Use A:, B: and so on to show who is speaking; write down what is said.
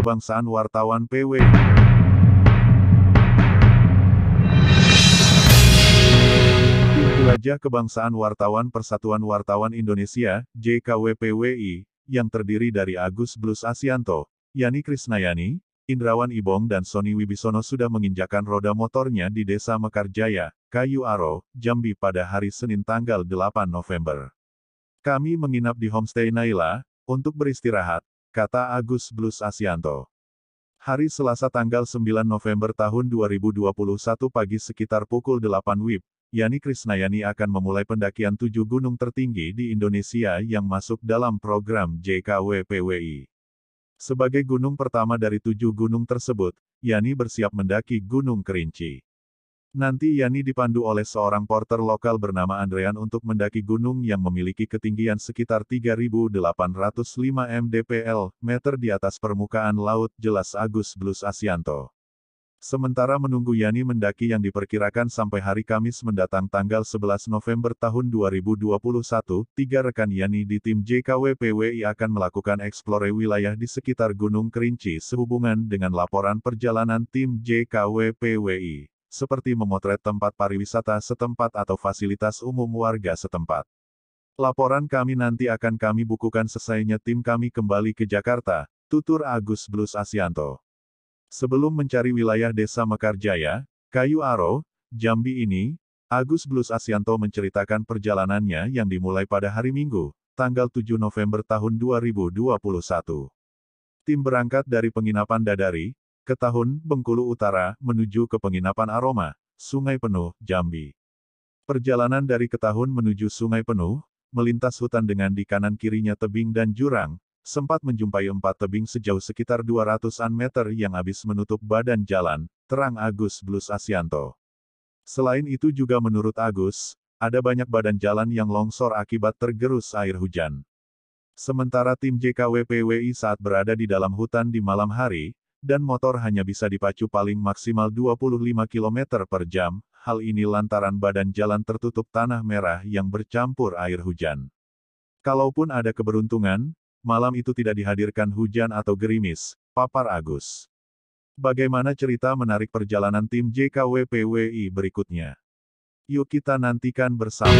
A: Kebangsaan Wartawan PW. Jelajah Kebangsaan Wartawan Persatuan Wartawan Indonesia, JKWPWI, yang terdiri dari Agus Blus Asianto, Yani Krisnayani, Indrawan Ibong dan Sony Wibisono sudah menginjakan roda motornya di Desa Mekarjaya, Kayu Aro, Jambi pada hari Senin tanggal 8 November. Kami menginap di homestay Naila, untuk beristirahat, kata Agus Blus Asianto. Hari Selasa tanggal 9 November tahun 2021 pagi sekitar pukul 8 WIB, Yani Krisnayani akan memulai pendakian tujuh gunung tertinggi di Indonesia yang masuk dalam program JKWPWI. Sebagai gunung pertama dari tujuh gunung tersebut, Yani bersiap mendaki Gunung Kerinci. Nanti Yani dipandu oleh seorang porter lokal bernama Andrean untuk mendaki gunung yang memiliki ketinggian sekitar 3.805 mdpl, meter di atas permukaan laut, jelas Agus Blus Asianto. Sementara menunggu Yani mendaki yang diperkirakan sampai hari Kamis mendatang tanggal 11 November tahun 2021, tiga rekan Yani di tim JKWPWI akan melakukan eksplore wilayah di sekitar Gunung Kerinci sehubungan dengan laporan perjalanan tim JKWPWI seperti memotret tempat pariwisata setempat atau fasilitas umum warga setempat. Laporan kami nanti akan kami bukukan selesainya tim kami kembali ke Jakarta, tutur Agus Blus Asianto. Sebelum mencari wilayah desa Mekarjaya, Kayu Aro, Jambi ini, Agus Blus Asianto menceritakan perjalanannya yang dimulai pada hari Minggu, tanggal 7 November tahun 2021. Tim berangkat dari penginapan Dadari, ke Tahun, Bengkulu Utara, menuju ke penginapan aroma, Sungai Penuh, Jambi. Perjalanan dari Ketahun menuju Sungai Penuh, melintas hutan dengan di kanan kirinya tebing dan jurang, sempat menjumpai empat tebing sejauh sekitar 200-an meter yang habis menutup badan jalan, terang Agus Blus Asianto. Selain itu juga menurut Agus, ada banyak badan jalan yang longsor akibat tergerus air hujan. Sementara tim JKWPWI saat berada di dalam hutan di malam hari, dan motor hanya bisa dipacu paling maksimal 25 km per jam, hal ini lantaran badan jalan tertutup tanah merah yang bercampur air hujan. Kalaupun ada keberuntungan, malam itu tidak dihadirkan hujan atau gerimis, papar Agus. Bagaimana cerita menarik perjalanan tim JKWPWI berikutnya? Yuk kita nantikan bersama.